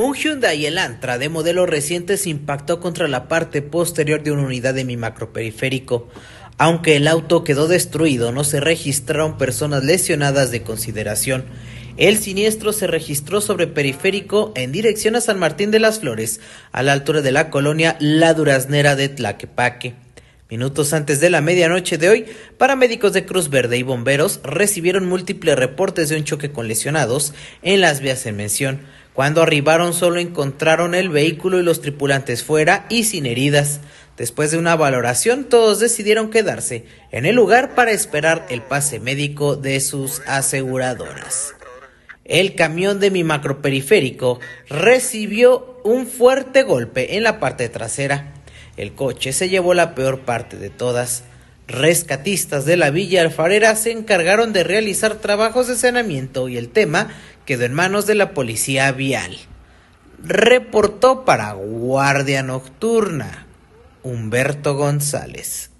Un Hyundai Elantra de modelo reciente se impactó contra la parte posterior de una unidad de mi macroperiférico. Aunque el auto quedó destruido, no se registraron personas lesionadas de consideración. El siniestro se registró sobre periférico en dirección a San Martín de las Flores, a la altura de la colonia La Duraznera de Tlaquepaque. Minutos antes de la medianoche de hoy, paramédicos de Cruz Verde y bomberos recibieron múltiples reportes de un choque con lesionados en las vías en mención. Cuando arribaron solo encontraron el vehículo y los tripulantes fuera y sin heridas. Después de una valoración, todos decidieron quedarse en el lugar para esperar el pase médico de sus aseguradoras. El camión de mi macroperiférico recibió un fuerte golpe en la parte trasera el coche se llevó la peor parte de todas. Rescatistas de la Villa Alfarera se encargaron de realizar trabajos de saneamiento y el tema quedó en manos de la policía vial. Reportó para Guardia Nocturna Humberto González.